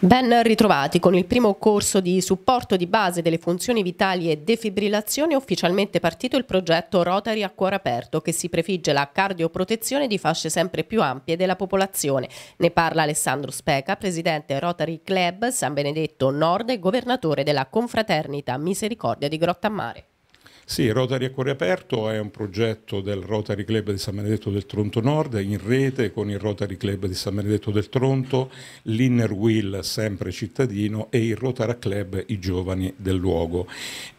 Ben ritrovati con il primo corso di supporto di base delle funzioni vitali e defibrillazione ufficialmente partito il progetto Rotary a cuore aperto che si prefigge la cardioprotezione di fasce sempre più ampie della popolazione. Ne parla Alessandro Speca, presidente Rotary Club San Benedetto Nord e governatore della confraternita Misericordia di Grottammare. Sì, Rotary a Cuore Aperto è un progetto del Rotary Club di San Benedetto del Tronto Nord, in rete con il Rotary Club di San Benedetto del Tronto, l'Inner Wheel sempre cittadino e il Rotary Club i giovani del luogo.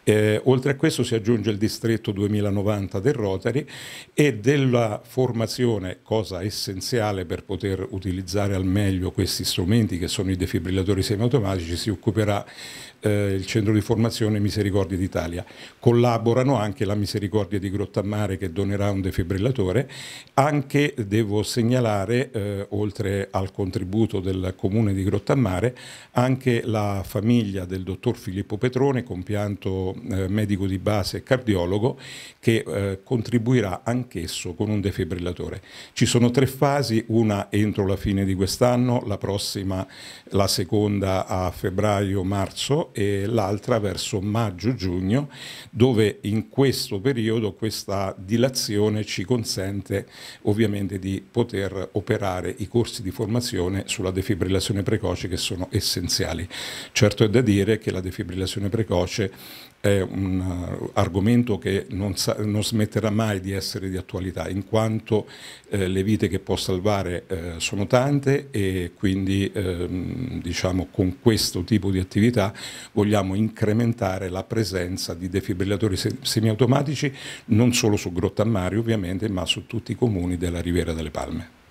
Eh, oltre a questo si aggiunge il distretto 2090 del Rotary e della formazione, cosa essenziale per poter utilizzare al meglio questi strumenti che sono i defibrillatori semiautomatici, si occuperà eh, il centro di formazione Misericordia d'Italia. Collabora lavorano anche la Misericordia di Grottammare che donerà un defibrillatore, anche devo segnalare, eh, oltre al contributo del comune di Grottammare, anche la famiglia del dottor Filippo Petrone, compianto eh, medico di base e cardiologo, che eh, contribuirà anch'esso con un defibrillatore. Ci sono tre fasi, una entro la fine di quest'anno, la prossima la seconda a febbraio-marzo e l'altra verso maggio-giugno, dove in questo periodo questa dilazione ci consente ovviamente di poter operare i corsi di formazione sulla defibrillazione precoce che sono essenziali. Certo è da dire che la defibrillazione precoce è un eh, argomento che non, sa, non smetterà mai di essere di attualità, in quanto eh, le vite che può salvare eh, sono tante e quindi ehm, diciamo, con questo tipo di attività vogliamo incrementare la presenza di defibrillatori semiautomatici non solo su Grotta Grottammari ovviamente ma su tutti i comuni della Riviera delle Palme.